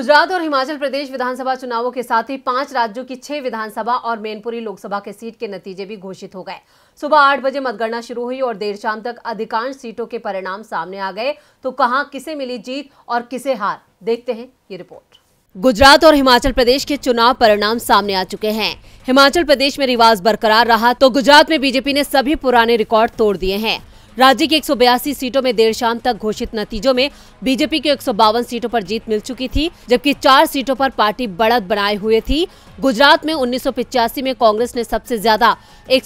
गुजरात और हिमाचल प्रदेश विधानसभा चुनावों के साथ ही पांच राज्यों की छह विधानसभा और मेनपुरी लोकसभा के सीट के नतीजे भी घोषित हो गए सुबह आठ बजे मतगणना शुरू हुई और देर शाम तक अधिकांश सीटों के परिणाम सामने आ गए तो कहां किसे मिली जीत और किसे हार देखते हैं ये रिपोर्ट गुजरात और हिमाचल प्रदेश के चुनाव परिणाम सामने आ चुके हैं हिमाचल प्रदेश में रिवाज बरकरार रहा तो गुजरात में बीजेपी ने सभी पुराने रिकॉर्ड तोड़ दिए हैं राज्य की एक सीटों में देर शाम तक घोषित नतीजों में बीजेपी को एक सीटों पर जीत मिल चुकी थी जबकि चार सीटों पर पार्टी बढ़त बनाए हुए थी गुजरात में उन्नीस में कांग्रेस ने सबसे ज्यादा एक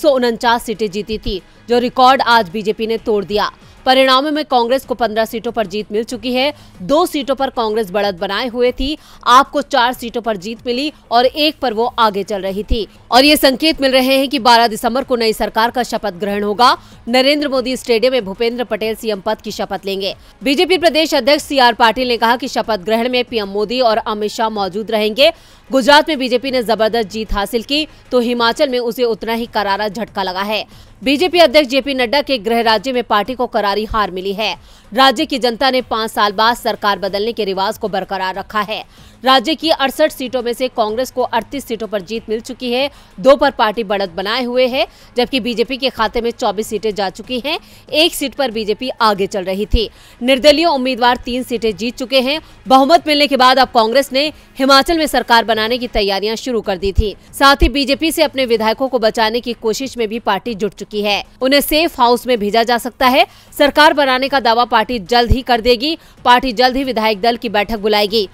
सीटें जीती थी जो रिकॉर्ड आज बीजेपी ने तोड़ दिया परिणामों में कांग्रेस को पंद्रह सीटों पर जीत मिल चुकी है दो सीटों पर कांग्रेस बढ़त बनाए हुए थी आपको चार सीटों पर जीत मिली और एक पर वो आगे चल रही थी और ये संकेत मिल रहे हैं की बारह दिसम्बर को नई सरकार का शपथ ग्रहण होगा नरेंद्र मोदी स्टेडियम में भूपेंद्र पटेल सीएम पद की शपथ लेंगे बीजेपी प्रदेश अध्यक्ष सी आर पाटिल ने कहा की शपथ ग्रहण में पीएम मोदी और अमित शाह मौजूद रहेंगे गुजरात में बीजेपी ने जबरदस्त जीत हासिल की तो हिमाचल में उसे उतना ही करारा झटका लगा है बीजेपी अध्यक्ष जेपी नड्डा के गृह राज्य में पार्टी को करारी हार मिली है राज्य की जनता ने पांच साल बाद सरकार बदलने के रिवाज को बरकरार रखा है राज्य की अड़सठ सीटों में से कांग्रेस को 38 सीटों पर जीत मिल चुकी है दो पर पार्टी बढ़त बनाए हुए है जबकि बीजेपी के खाते में 24 सीटें जा चुकी हैं एक सीट पर बीजेपी आगे चल रही थी निर्दलीय उम्मीदवार तीन सीटें जीत चुके हैं बहुमत मिलने के बाद अब कांग्रेस ने हिमाचल में सरकार बनाने की तैयारियां शुरू कर दी थी साथ ही बीजेपी से अपने विधायकों को बचाने की कोशिश में भी पार्टी जुट चुकी की है उन्हें सेफ हाउस में भेजा जा सकता है सरकार बनाने का दावा पार्टी जल्द ही कर देगी पार्टी जल्द ही विधायक दल की बैठक बुलाएगी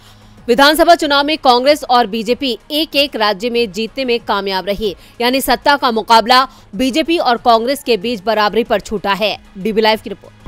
विधानसभा चुनाव में कांग्रेस और बीजेपी एक एक राज्य में जीतने में कामयाब रही यानी सत्ता का मुकाबला बीजेपी और कांग्रेस के बीच बराबरी पर छूटा है डीबी लाइव की रिपोर्ट